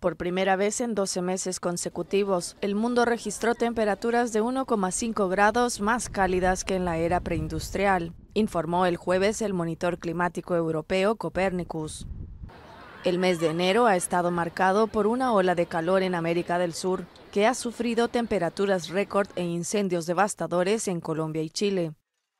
Por primera vez en 12 meses consecutivos, el mundo registró temperaturas de 1,5 grados más cálidas que en la era preindustrial, informó el jueves el monitor climático europeo Copernicus. El mes de enero ha estado marcado por una ola de calor en América del Sur, que ha sufrido temperaturas récord e incendios devastadores en Colombia y Chile,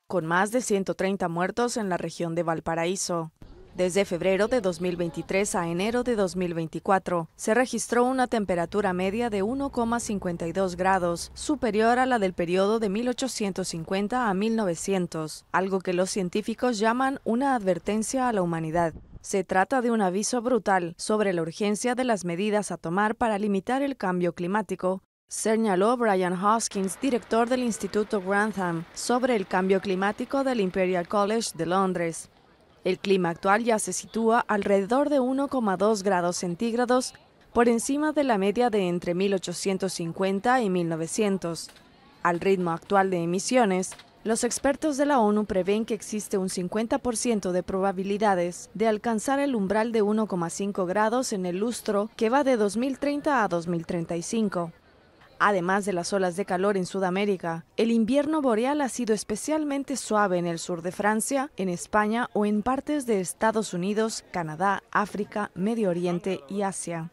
con más de 130 muertos en la región de Valparaíso. Desde febrero de 2023 a enero de 2024, se registró una temperatura media de 1,52 grados, superior a la del periodo de 1850 a 1900, algo que los científicos llaman una advertencia a la humanidad. Se trata de un aviso brutal sobre la urgencia de las medidas a tomar para limitar el cambio climático, señaló Brian Hoskins, director del Instituto Grantham, sobre el cambio climático del Imperial College de Londres. El clima actual ya se sitúa alrededor de 1,2 grados centígrados por encima de la media de entre 1850 y 1900. Al ritmo actual de emisiones, los expertos de la ONU prevén que existe un 50% de probabilidades de alcanzar el umbral de 1,5 grados en el lustro que va de 2030 a 2035. Además de las olas de calor en Sudamérica, el invierno boreal ha sido especialmente suave en el sur de Francia, en España o en partes de Estados Unidos, Canadá, África, Medio Oriente y Asia.